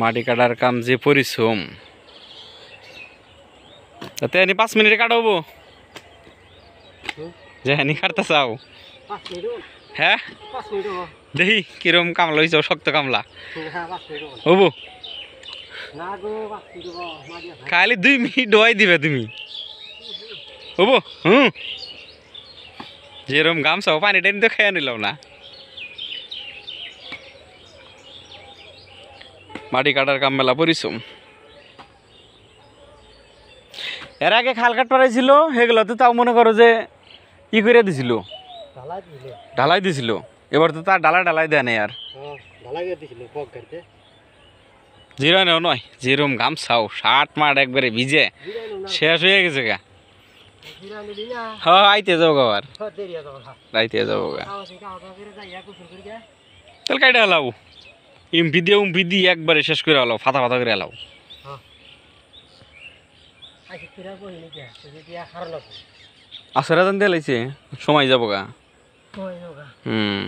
মাটি কাটার কাম যে পরিশ্রম তাতে আমি পাঁচ মিনিটে কাটাবো যে হ্যাঁ কাটতে চাও হ্যাঁ দেখি কিরম কামলা হয়েছে শক্ত কামলা হ্যাঁ, হবু খালি দুই মিনিট ডোয়াই দিবে তুমি হবু হুম যেরম গামছা পানি টানি তো খেয়ে নিলাম না মাটি কাটার কাম মেলা পরিশ্রম এর আগে খাল কাট পাড়াইছিল সেগুলো তো তাও মনে করো যে ই করে দিছিল ঢালাই দিছিল এবার তো তার ডালা ডালাই দেয় না আর জিরো নেও নয় জিরোম গামছাও শার্ট মাঠ একবারে ভিজে শেষ হয়ে গেছে গা হ্যাঁ আইতে যাবো আবার আইতে যাবো গা তাহলে কাইটা লাভ এমপি দিয়ে উমপি দিয়ে একবারে শেষ করে এলাও ফাতা ফাতা করে এলাও হ্যাঁ। আসারা আচ্ছা, জান দিয়ে লাইছে সময় যাবো গা হুম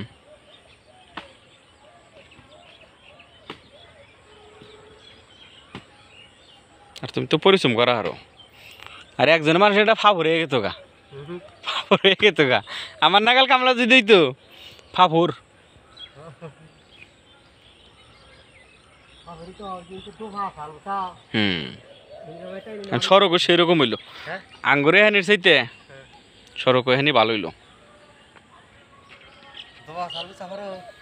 আর তুমি তো পরিশ্রম করা আরো আর একজন মানুষ এটা ফাফর হয়ে গেত গা ফাফর হয়ে গেত গা আমার নাগাল কামলা যদি তো ফাফর হুম সড়কও সেরকম হইলো হ্যাঁ? আঙ্গুরে হানি চাইতে হ্যাঁ। সড়কও হানি ভালো হইলো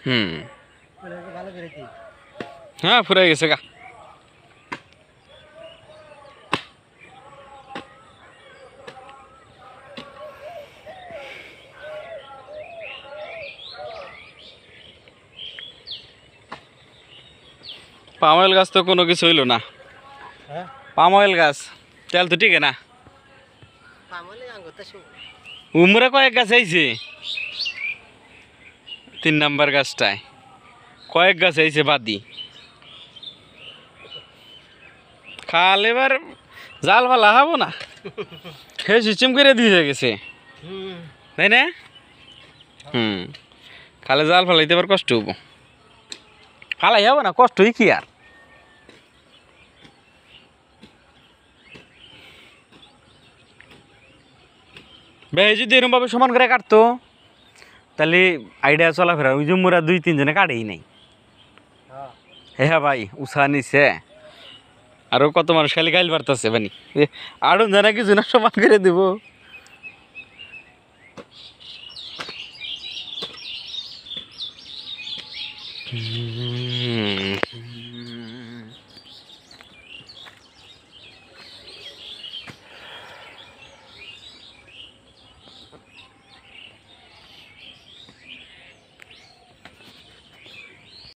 হম হ্যাঁ ফুরাই গেছে গা পাম অয়েল গাছ তো কোনো কিছু হইলো না হ্যাঁ? পাম অয়েল গাছ তেল তো ঠিক না উমরে কয়েক গাছ আইছে তিন নাম্বার গাছটায় কয়েক গাছ আইছে বাদি খাল এবার জাল ফালা হবো না সে সিস্টেম করে দিয়ে গেছে তাই না হুম খালে জাল ফালাইতে এবার কষ্ট হবো ফালাই হবে না কষ্টই কি আর ভাই যদি এরমভাবে সমান করে কাটতো তাহলে আইডিয়া চলাফেরা ওই যে দুই তিনজনে কাটেই নাই হ্যাঁ, হ্যাঁ ভাই উষা নিছে আরও কত মানুষ খালি গাইল পারতেছে ভানি আরও জানা কিছু না সমান করে দেবো Mm-hmm.